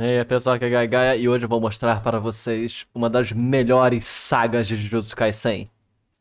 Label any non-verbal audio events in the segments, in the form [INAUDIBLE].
E é, aí pessoal, aqui é Gaia e hoje eu vou mostrar para vocês uma das melhores sagas de Jujutsu Kaisen.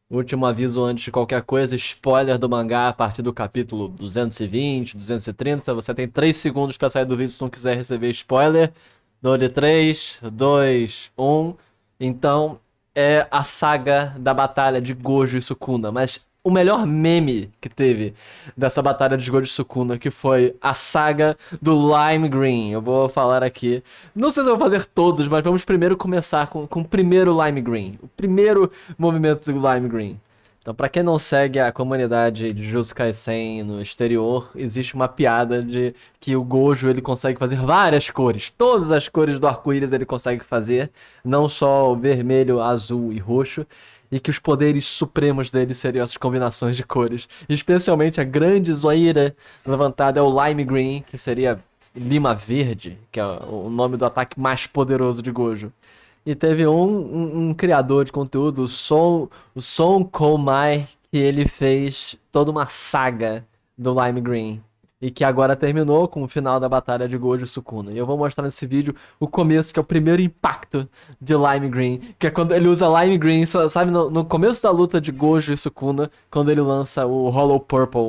Último aviso antes de qualquer coisa, spoiler do mangá a partir do capítulo 220, 230. Você tem 3 segundos para sair do vídeo se não quiser receber spoiler. Dou de 3, 2, 1. Então, é a saga da batalha de Gojo e Sukuna, mas o melhor meme que teve dessa batalha de Gojo de Sukuna, que foi a saga do Lime Green. Eu vou falar aqui. Não sei se eu vou fazer todos, mas vamos primeiro começar com, com o primeiro Lime Green. O primeiro movimento do Lime Green. Então, para quem não segue a comunidade de Jutsu Kaisen no exterior, existe uma piada de que o Gojo ele consegue fazer várias cores, todas as cores do arco-íris ele consegue fazer, não só o vermelho, azul e roxo e que os poderes supremos dele seriam essas combinações de cores. Especialmente a grande zoeira levantada é o Lime Green, que seria Lima Verde, que é o nome do ataque mais poderoso de Gojo. E teve um, um, um criador de conteúdo, o Son, o Son Komai, que ele fez toda uma saga do Lime Green e que agora terminou com o final da batalha de Gojo Sukuna. E eu vou mostrar nesse vídeo o começo, que é o primeiro impacto de Lime Green, que é quando ele usa Lime Green, sabe, no, no começo da luta de Gojo e Sukuna, quando ele lança o Hollow Purple, o,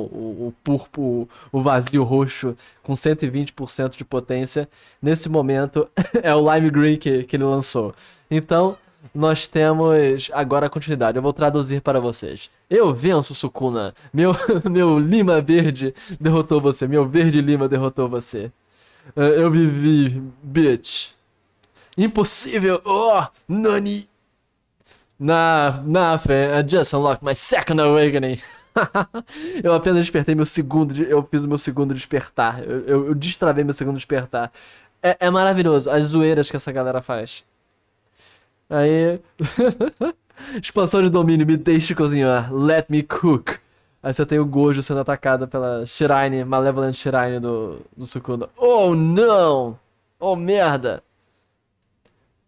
o purpo, o vazio roxo, com 120% de potência. Nesse momento, [LAUGHS] é o Lime Green que, que ele lançou. Então, nós temos agora a continuidade. Eu vou traduzir para vocês. Eu venço, Sukuna. Meu, [LAUGHS] meu lima verde derrotou você. Meu verde lima derrotou você. Ah, eu vivi, bitch. Impossível! Oh, nani! Na, na fé, I é just unlocked my second awakening. [LAUGHS] eu apenas despertei meu segundo, eu fiz o meu segundo despertar. Eu, eu, eu destravei meu segundo despertar. É, é maravilhoso, as zoeiras que essa galera faz. Aí. [LAUGHS] Expansão de domínio, me deixe cozinhar. Let me cook. Aí você tem o Gojo sendo atacado pela Shrine, Malevolent Shrine do, do Sukuna. Oh não! Oh merda!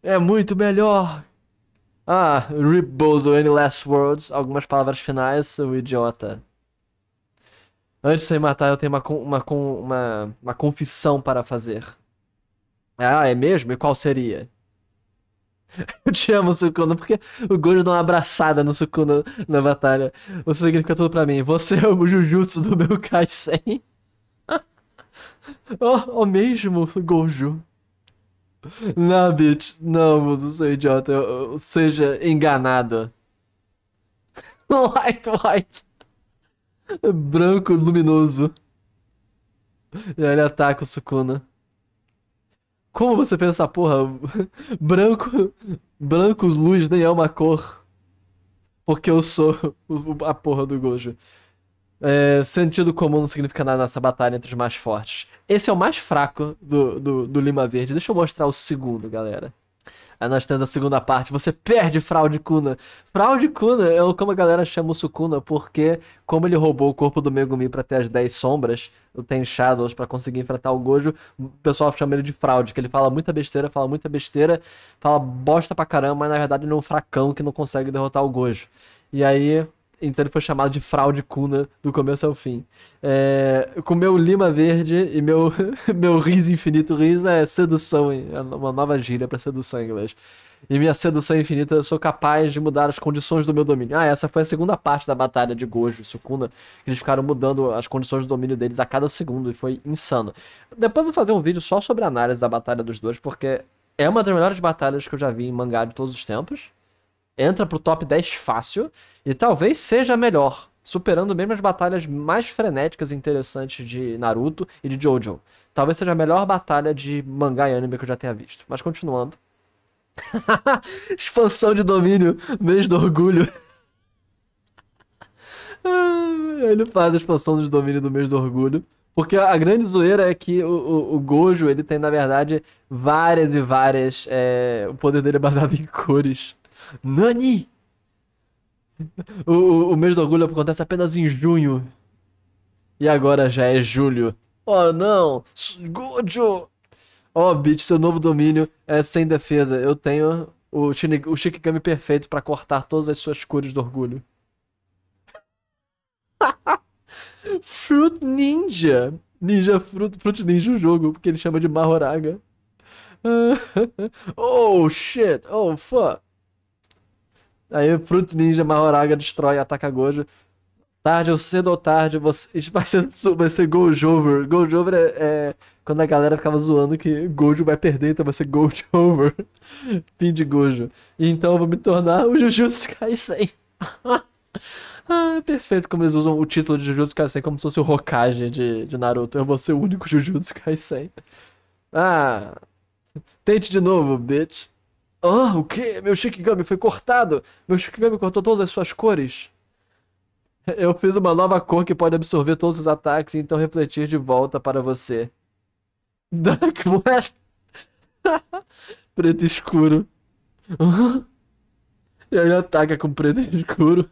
É muito melhor! Ah, Rebozo, Any Last Words, algumas palavras finais, o idiota. Antes de me matar, eu tenho uma, uma, uma, uma confissão para fazer. Ah, é mesmo? E qual seria? [LAUGHS] Eu te amo, Sukuna, porque o Gojo dá uma abraçada no Sukuna na batalha. Você significa tudo pra mim. Você é o Jujutsu do meu Kaisen. [LAUGHS] oh, oh, mesmo, Gojo. Não, bitch. Não, mano, sou idiota. Eu, eu, seja enganado. [LAUGHS] light white. Branco luminoso. E ele ataca o Sukuna. Como você fez essa porra? [LAUGHS] Branco. Brancos luz nem é uma cor. Porque eu sou a porra do Gojo. É, sentido comum não significa nada nessa batalha entre os mais fortes. Esse é o mais fraco do, do, do Lima Verde. Deixa eu mostrar o segundo, galera. Aí nós temos a segunda parte, você perde Fraude Kuna. Fraude Kuna é como a galera chama o Sukuna, porque como ele roubou o corpo do Megumi para ter as 10 sombras, o Ten Shadows para conseguir enfrentar o Gojo, o pessoal chama ele de Fraude, que ele fala muita besteira, fala muita besteira, fala bosta pra caramba, mas na verdade ele é um fracão que não consegue derrotar o Gojo. E aí então ele foi chamado de fraude cuna do começo ao fim. É, com meu lima verde e meu, [LAUGHS] meu riso infinito, riso é sedução, é uma nova gíria para sedução em inglês. E minha sedução infinita, eu sou capaz de mudar as condições do meu domínio. Ah, essa foi a segunda parte da batalha de Gojo e Sukuna, que eles ficaram mudando as condições do domínio deles a cada segundo, e foi insano. Depois eu vou fazer um vídeo só sobre a análise da batalha dos dois, porque é uma das melhores batalhas que eu já vi em mangá de todos os tempos entra pro top 10 fácil e talvez seja melhor, superando mesmo as batalhas mais frenéticas e interessantes de Naruto e de Jojo. Talvez seja a melhor batalha de mangá e anime que eu já tenha visto. Mas continuando. [LAUGHS] Expansão de domínio, mês do orgulho. [LAUGHS] Ah, ele faz a expansão de domínio do mês do orgulho. Porque a grande zoeira é que o, o, o Gojo, ele tem, na verdade, várias e várias. É... O poder dele é baseado em cores. Nani! O, o, o mês do orgulho acontece apenas em junho. E agora já é julho. Oh não! Gojo! Oh, bitch, seu novo domínio é sem defesa. Eu tenho o, Shin o Shikigami perfeito para cortar todas as suas cores do orgulho. [LAUGHS] Fruit Ninja! Ninja Fruit, Fruit Ninja o jogo, porque ele chama de Mahoraga. [LAUGHS] oh shit! Oh fuck! Aí Fruit Ninja Mahoraga destrói, ataca Gojo. Tarde ou cedo ou tarde, você... [LAUGHS] vai ser, vai ser Gojover. Gojover é, é quando a galera ficava zoando que Gojo vai perder, então vai ser Gojover. [LAUGHS] Fim de Gojo. E então eu vou me tornar o Jujutsu Kaisen. [LAUGHS] ah, é perfeito como eles usam o título de Jujutsu Kaisen como se fosse o Hokage de, de Naruto. Eu vou ser o único Jujutsu Kaisen. Ah, tente de novo, bitch. Ah, o quê? Meu Shikigami foi cortado! Meu Shikigami cortou todas as suas cores! Eu fiz uma nova cor que pode absorver todos os ataques e então refletir de volta para você. Dark Flash! [LAUGHS] [LAUGHS] preto escuro. [LAUGHS] e ele ataca com preto escuro.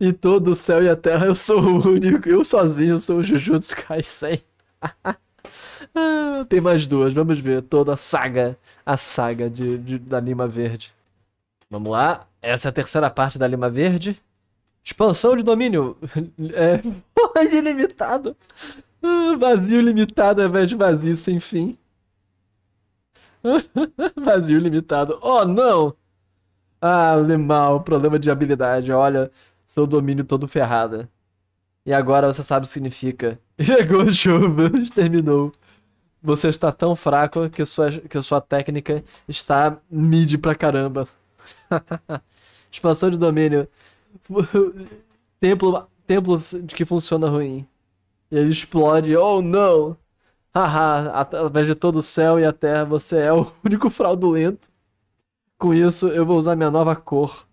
e todo o céu e a terra, eu sou o único, eu sozinho sou o Jujutsu Kaisen. Ah, tem mais duas, vamos ver toda a saga, a saga de, de, da Lima Verde. Vamos lá, essa é a terceira parte da Lima Verde. Expansão de domínio. [LAUGHS] É, de ilimitado. Ah, vazio limitado ao invés de vazio sem fim. [LAUGHS] vazio limitado. Oh, não! Ah, Lemal, problema de habilidade. Olha, seu domínio todo ferrado. E agora você sabe o que significa. [LAUGHS] Chegou chuva, terminou você está tão fraco que sua, que sua técnica está mid pra caramba. [LAUGHS] Expansão de domínio. [LAUGHS] Templo, templos que funciona ruim. Ele explode. Oh, não! Haha, através de todo o céu e a terra, você é o [LAUGHS] único fraudulento. Com isso, eu vou usar minha nova cor.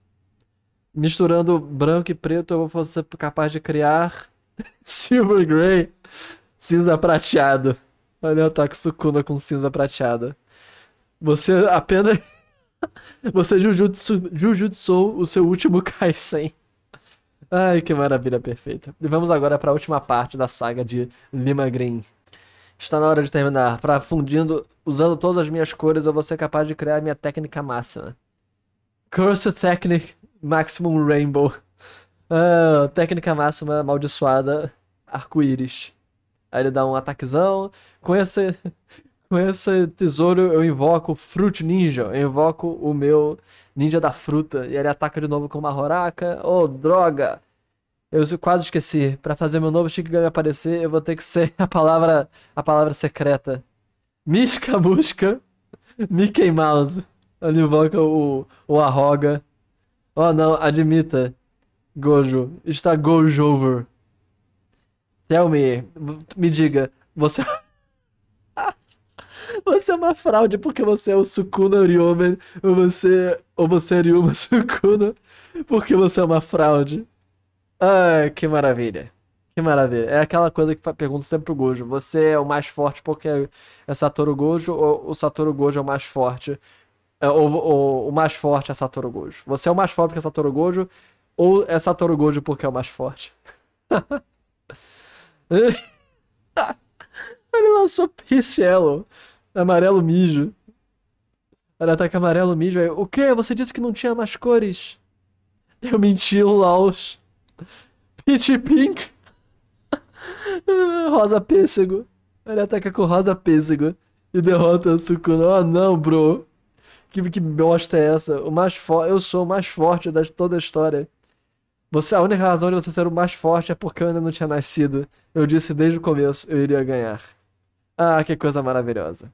Misturando branco e preto, eu vou ser capaz de criar Silver Grey, cinza prateado. Olha o ataque Sukuna com cinza prateada. Você apenas. [LAUGHS] Você Jujutsu, Jujutsu o seu último [LAUGHS] Kaisen. Ai, que maravilha perfeita. E vamos agora para a última parte da saga de Lima Green. Está na hora de terminar. Para fundindo, usando todas as minhas cores, eu vou ser capaz de criar minha técnica máxima. Curse Technique Maximum Rainbow. Ah, técnica máxima amaldiçoada arco-íris. Aí ele dá um ataquezão. Com esse, [LAUGHS] com esse tesouro eu invoco o Fruit Ninja. Eu invoco o meu ninja da fruta. E ele ataca de novo com uma Horaka. Oh, droga! Eu quase esqueci. Para fazer meu novo Shikigami aparecer, eu vou ter que ser [LAUGHS] a palavra, a palavra secreta. Mishka Mushka [LAUGHS] Mickey Mouse. Ele invoca o, o Arroga. Oh não, admita. Gojo. Está Gojo over. Thelmy, me diga, você. É [LAUGHS] você é uma fraude porque você é o Sukuna Ryomen, ou você, ou você é Ryuma Sukuna, porque você é uma fraude. Ai, ah, que maravilha. Que maravilha. É aquela coisa que pergunto sempre pro Gojo. Você é o mais forte porque é Satoru Gojo ou o Satoru Gojo é o mais forte? É, ou, ou, o mais forte é Satoru Gojo? Você é o mais forte porque é Satoru Gojo ou é Satoru Gojo porque é o mais forte? [LAUGHS] Ele lançou pincelo Amarelo mijo. Ela ataca tá amarelo mijo. Aí, o que? Você disse que não tinha mais cores. Eu menti, Laos. Peach Pink. [LAUGHS] rosa pêssego. Ele ataca com rosa pêssego. E derrota o Sukuna. Oh não, bro. Que, que bosta é essa? O mais Eu sou o mais forte de toda a história. Você, a única razão de você ser o mais forte é porque eu ainda não tinha nascido. Eu disse desde o começo, eu iria ganhar. Ah, que coisa maravilhosa.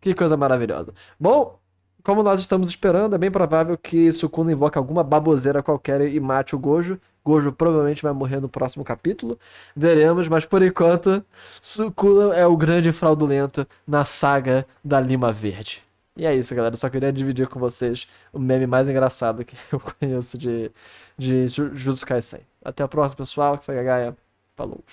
Que coisa maravilhosa. Bom, como nós estamos esperando, é bem provável que Sukuna invoque alguma baboseira qualquer e mate o Gojo. Gojo provavelmente vai morrer no próximo capítulo. Veremos, mas por enquanto, Sukuna é o grande fraudulento na saga da Lima Verde. E é isso, galera. Eu só queria dividir com vocês o meme mais engraçado que [LAUGHS] eu conheço de, de Jujutsu Kaisen. Até a próxima, pessoal. Que foi a Gaia. Falou.